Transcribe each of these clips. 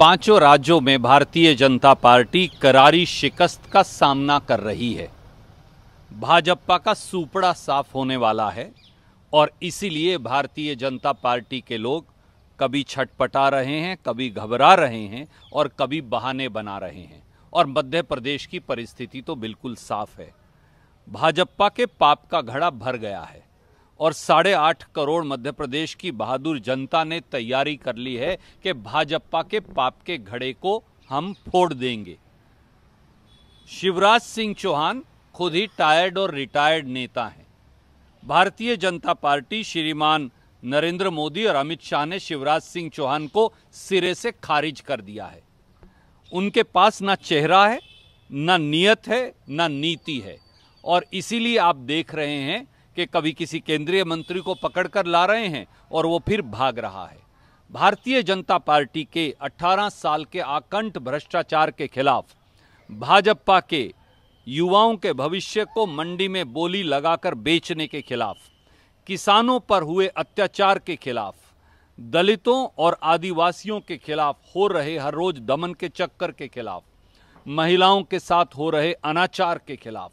पांचों राज्यों में भारतीय जनता पार्टी करारी शिकस्त का सामना कर रही है भाजपा का सुपड़ा साफ होने वाला है और इसीलिए भारतीय जनता पार्टी के लोग कभी छटपटा रहे हैं कभी घबरा रहे हैं और कभी बहाने बना रहे हैं और मध्य प्रदेश की परिस्थिति तो बिल्कुल साफ है भाजपा के पाप का घड़ा भर गया है और साढ़े आठ करोड़ मध्य प्रदेश की बहादुर जनता ने तैयारी कर ली है कि भाजपा के पाप के घड़े को हम फोड़ देंगे शिवराज सिंह चौहान खुद ही टायर्ड और रिटायर्ड नेता हैं भारतीय जनता पार्टी श्रीमान नरेंद्र मोदी और अमित शाह ने शिवराज सिंह चौहान को सिरे से खारिज कर दिया है उनके पास ना चेहरा है ना नियत है ना नीति है और इसीलिए आप देख रहे हैं कि कभी किसी केंद्रीय मंत्री को पकड़कर ला रहे हैं और वो फिर भाग रहा है भारतीय जनता पार्टी के 18 साल के आकंठ भ्रष्टाचार के खिलाफ भाजपा के युवाओं के भविष्य को मंडी में बोली लगाकर बेचने के खिलाफ किसानों पर हुए अत्याचार के खिलाफ दलितों और आदिवासियों के खिलाफ हो रहे हर रोज दमन के चक्कर के खिलाफ महिलाओं के साथ हो रहे अनाचार के खिलाफ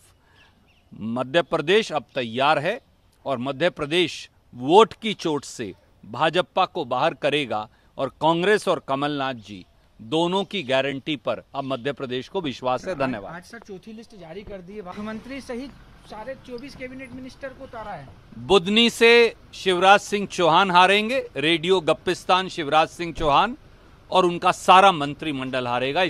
मध्य प्रदेश अब तैयार है और मध्य प्रदेश वोट की चोट से भाजपा को बाहर करेगा और कांग्रेस और कमलनाथ जी दोनों की गारंटी पर अब मध्य प्रदेश को विश्वास है धन्यवाद आज सर चौथी लिस्ट जारी कर दी है मुख्यमंत्री सहित सारे 24 कैबिनेट मिनिस्टर को तारा है बुधनी से शिवराज सिंह चौहान हारेंगे रेडियो गप्पिस्तान शिवराज सिंह चौहान और उनका सारा मंत्रिमंडल हारेगा